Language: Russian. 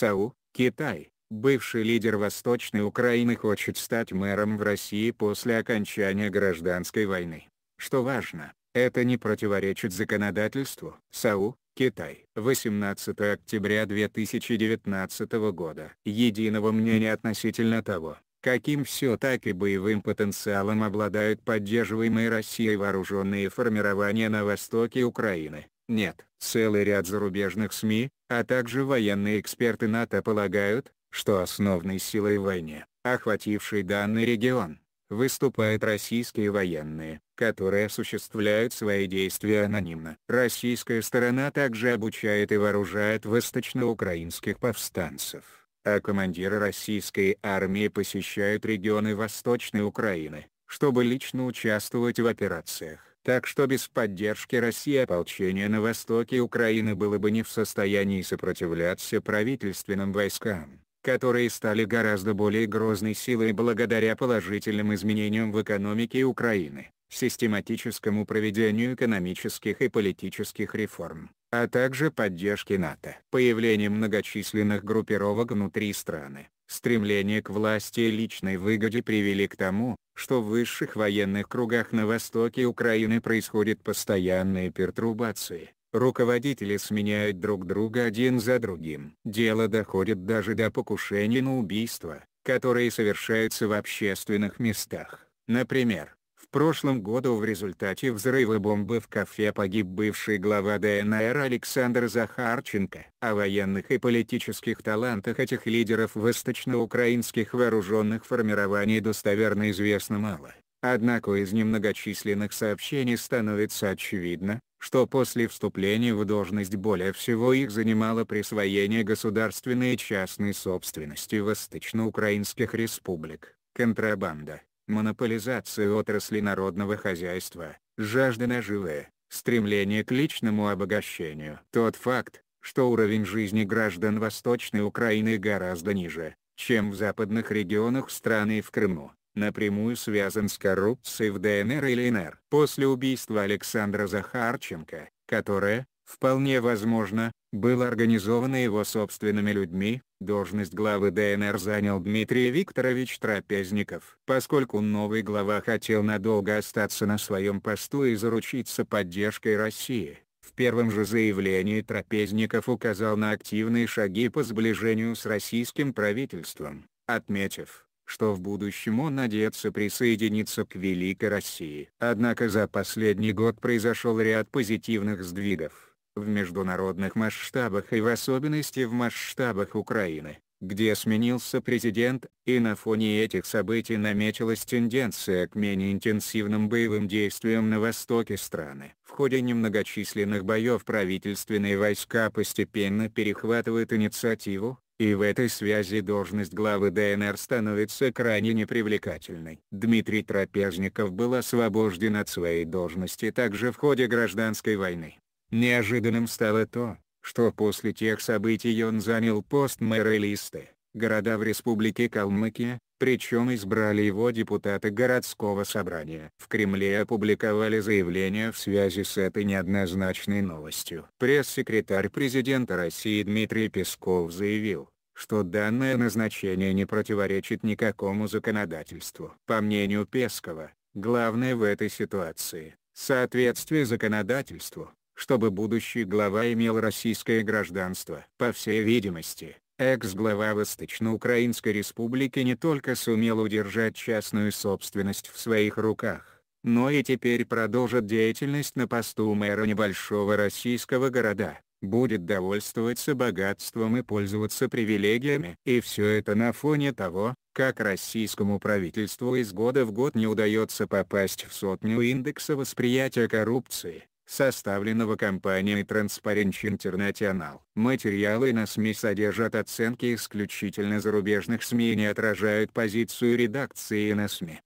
Сау, Китай. Бывший лидер Восточной Украины хочет стать мэром в России после окончания гражданской войны. Что важно, это не противоречит законодательству. САУ, Китай. 18 октября 2019 года. Единого мнения относительно того, каким все так и боевым потенциалом обладают поддерживаемые Россией вооруженные формирования на востоке Украины. Нет. Целый ряд зарубежных СМИ, а также военные эксперты НАТО полагают, что основной силой войны, охватившей данный регион, выступают российские военные, которые осуществляют свои действия анонимно. Российская сторона также обучает и вооружает восточноукраинских повстанцев, а командиры российской армии посещают регионы Восточной Украины, чтобы лично участвовать в операциях так что без поддержки России ополчение на востоке Украины было бы не в состоянии сопротивляться правительственным войскам, которые стали гораздо более грозной силой благодаря положительным изменениям в экономике Украины, систематическому проведению экономических и политических реформ, а также поддержке НАТО. Появление многочисленных группировок внутри страны, стремление к власти и личной выгоде привели к тому, что в высших военных кругах на востоке Украины происходят постоянные пертурбации. Руководители сменяют друг друга один за другим. Дело доходит даже до покушений на убийство, которые совершаются в общественных местах. Например, прошлом году в результате взрыва бомбы в кафе погиб бывший глава ДНР Александр Захарченко. О военных и политических талантах этих лидеров восточноукраинских вооруженных формирований достоверно известно мало. Однако из немногочисленных сообщений становится очевидно, что после вступления в должность более всего их занимало присвоение государственной и частной собственности восточноукраинских республик, контрабанда, монополизация отрасли народного хозяйства, жажда наживы, стремление к личному обогащению. Тот факт, что уровень жизни граждан Восточной Украины гораздо ниже, чем в западных регионах страны и в Крыму, напрямую связан с коррупцией в ДНР и ЛНР. После убийства Александра Захарченко, которое, вполне возможно, было организовано его собственными людьми, Должность главы ДНР занял Дмитрий Викторович Трапезников. Поскольку новый глава хотел надолго остаться на своем посту и заручиться поддержкой России, в первом же заявлении Трапезников указал на активные шаги по сближению с российским правительством, отметив, что в будущем он надеется присоединиться к Великой России. Однако за последний год произошел ряд позитивных сдвигов в международных масштабах и в особенности в масштабах Украины, где сменился президент, и на фоне этих событий наметилась тенденция к менее интенсивным боевым действиям на востоке страны. В ходе немногочисленных боев правительственные войска постепенно перехватывают инициативу, и в этой связи должность главы ДНР становится крайне непривлекательной. Дмитрий Трапезников был освобожден от своей должности также в ходе гражданской войны. Неожиданным стало то, что после тех событий он занял пост мэра Листы, города в республике Калмыкия, причем избрали его депутаты городского собрания. В Кремле опубликовали заявление в связи с этой неоднозначной новостью. Пресс-секретарь президента России Дмитрий Песков заявил, что данное назначение не противоречит никакому законодательству. По мнению Пескова, главное в этой ситуации – соответствие законодательству, чтобы будущий глава имел российское гражданство. По всей видимости, экс-глава Восточно-Украинской республики не только сумел удержать частную собственность в своих руках, но и теперь продолжит деятельность на посту мэра небольшого российского города, будет довольствоваться богатством и пользоваться привилегиями. И все это на фоне того, как российскому правительству из года в год не удается попасть в сотню индекса восприятия коррупции, составленного компанией Transparency International. Материалы на СМИ содержат оценки исключительно зарубежных СМИ и не отражают позицию редакции на СМИ.